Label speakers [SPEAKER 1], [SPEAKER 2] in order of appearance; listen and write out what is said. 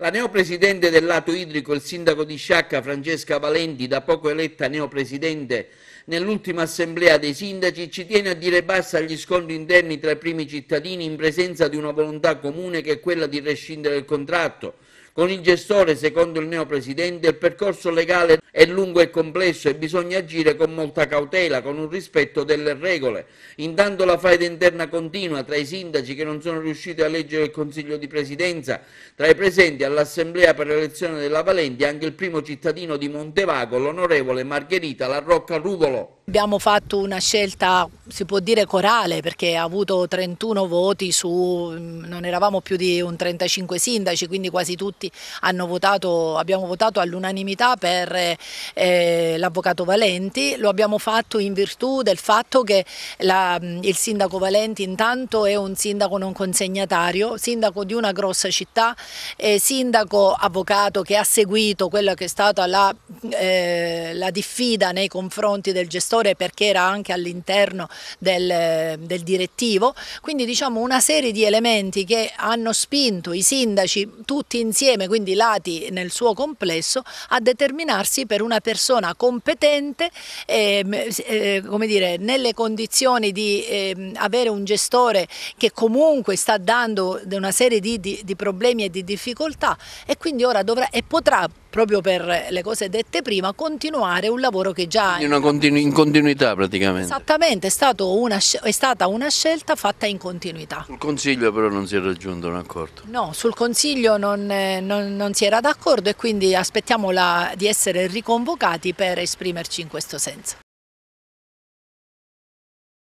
[SPEAKER 1] La neopresidente del lato idrico, il sindaco di Sciacca Francesca Valenti, da poco eletta neopresidente nell'ultima assemblea dei sindaci, ci tiene a dire basta agli scontri interni tra i primi cittadini in presenza di una volontà comune che è quella di rescindere il contratto con il gestore, secondo il neopresidente, il percorso legale è lungo e complesso e bisogna agire con molta cautela, con un rispetto delle regole. Intanto la faida interna continua tra i sindaci che non sono riusciti a leggere il Consiglio di Presidenza, tra i presenti all'Assemblea per l'elezione della Valenti anche il primo cittadino di Montevago, l'onorevole Margherita Larrocca Ruvolo.
[SPEAKER 2] Abbiamo fatto una scelta, si può dire corale, perché ha avuto 31 voti su, mm, non eravamo più di un 35 sindaci, quindi quasi tutti hanno votato, abbiamo votato all'unanimità per eh, l'avvocato Valenti. Lo abbiamo fatto in virtù del fatto che la, mm, il sindaco Valenti intanto è un sindaco non consegnatario, sindaco di una grossa città, eh, sindaco avvocato che ha seguito quella che è stata la, eh, la diffida nei confronti del gestore direttore perché era anche all'interno del, del direttivo, quindi diciamo una serie di elementi che hanno spinto i sindaci tutti insieme, quindi lati nel suo complesso, a determinarsi per una persona competente, eh, eh, come dire, nelle condizioni di eh, avere un gestore che comunque sta dando una serie di, di, di problemi e di difficoltà e quindi ora dovrà e potrà proprio per le cose dette prima, continuare un lavoro che già... In,
[SPEAKER 3] una continu in continuità praticamente.
[SPEAKER 2] Esattamente, è, una, è, stata una scelta fatta in continuità. Sul
[SPEAKER 3] Consiglio però non si è raggiunto un accordo.
[SPEAKER 2] No, sul Consiglio non, non, non si era d'accordo e quindi aspettiamo la, di essere riconvocati per esprimerci in questo senso.